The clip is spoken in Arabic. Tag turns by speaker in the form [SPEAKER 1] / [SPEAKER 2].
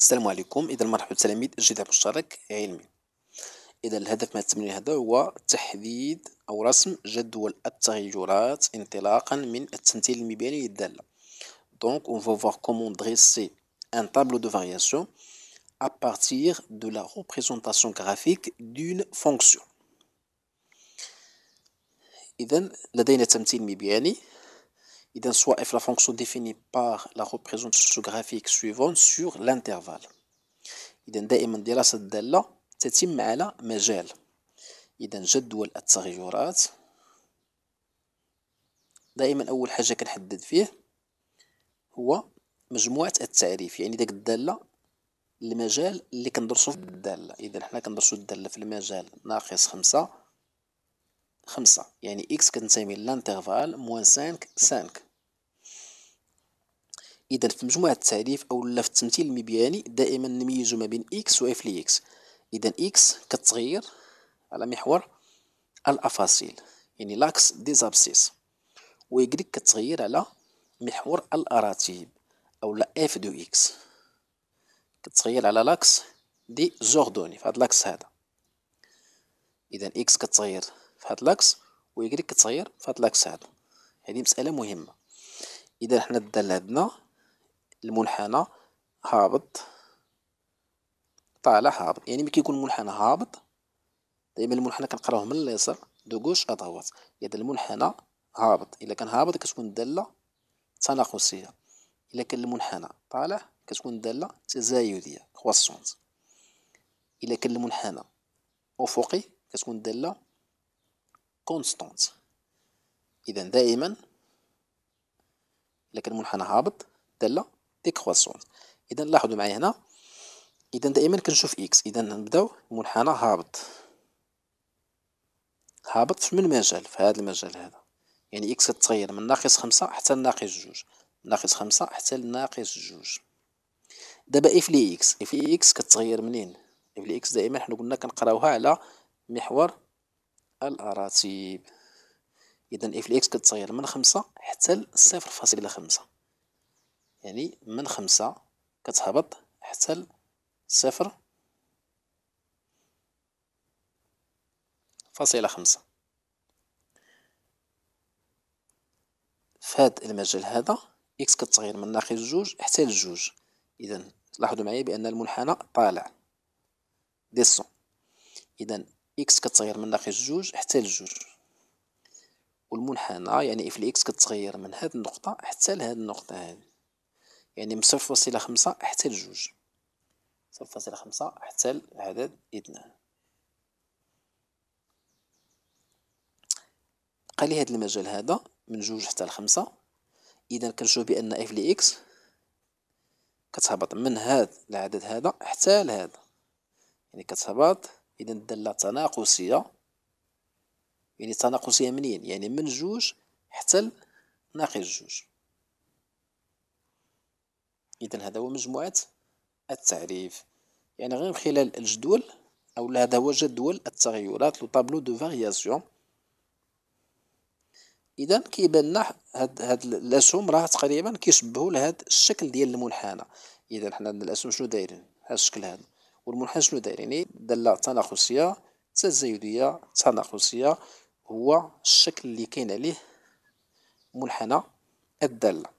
[SPEAKER 1] السلام عليكم اذا مرحبا بالتلاميذ جديد مشترك علمي اذا الهدف من التمرين هذا هو تحديد او رسم جدول التغيرات انطلاقا من التمثيل المباني للداله دونك اون فو voir كومون دريسي ان طابلو دو فارياسيون ا partir de la représentation graphique d'une fonction اذا لدينا تمثيل مبياني إذا سوا f la fonction définie par la représentation graphique suivante sur l'intervalle إذا دائما دراسة الدالة تتم على مجال إذا جدول التغيرات دائما أول حاجة كنحدد فيه هو مجموعة التعريف يعني داك الدالة المجال اللي كندرسو في الدالة إذا حنا كندرسو الدالة في المجال ناقص خمسة خمسة يعني إكس كتنتمي لانترفال موان سانك سانك اذا في مجموعه التعريف او في التمثيل المبياني دائما نميز ما بين اكس واف لاكس اذا اكس كتغير على محور الافاصيل يعني لاكس دي زابسيس ويجريك كتغير على محور الاراتيب او لا اف دو اكس كتغير على لاكس دي زوردوني في هاد لاكس هذا اذا اكس كتغير في هاد لاكس ويجريك كتغير في هاد لاكس هذا هذه يعني مساله مهمه اذا حنا الداله عندنا المنحنى هابط طالع هابط يعني ملي كيكون المنحنى هابط دائما المنحنى كنقراوه من اليسار دوغوش ادوات اذا المنحنى هابط الا كان هابط كتكون الداله تناقصيه الا كان المنحنى طالع كتكون الداله تزايديه كواسونت الا كان المنحنى افقي كتكون الداله كونستانت اذا دائما الا كان المنحنى هابط داله ديكرواسونس اذا لاحظوا معايا هنا اذا دائما كنشوف اكس اذا نبداو منحنى هابط هابط في من مجال في هذا المجال هذا يعني اكس كتغير من ناقص خمسة حتى لناقص جوج ناقص خمسة حتى لناقص جوج دابا اف لي اكس اف لي اكس كتغير منين اف لي اكس دائما حنا قلنا كنقراوها على محور الاراتيب اذا اف لي اكس كتغير من خمسة حتى لصفر فاصلة خمسة يعني من خمسة كتهبط حتى لصفر فاصلة خمسة في المجال هذا إكس كتغير من ناقص جوج حتى لجوج إذا لاحظوا معايا بأن المنحنى طالع ديسون إذا إكس كتغير من ناقص جوج حتى لجوج والمنحنى يعني إف الإكس كتغير من هاد النقطة حتى لهاد النقطة هذه يعني من صفر فاصلة خمسة حتى لجوج صفر فاصلة خمسة حتى العدد اثنان بقى لي هاد المجال هذا من جوج حتى لخمسة اذا كنشوف بان اف لي اكس كتهبط من هاد العدد هذا حتى لهذا يعني كتهبط اذا الداله تناقصيه يعني تناقصيه منين يعني من جوج حتى ناقص جوج إذا هذا هو مجموعة التعريف يعني غير من خلال الجدول أو هذا هو جدول التغيرات لو طابلو دو فارياسيون اذا كيبان لنا هاد هاد الاسهم راه تقريبا كيشبهوا لهاد الشكل ديال المنحنى اذا حنا الاسهم شنو دايرين هاد الشكل هذا والمنحنى شنو دايرين يعني داله تناقصيه تزايديه تناقصيه هو الشكل اللي كاين عليه منحنى الداله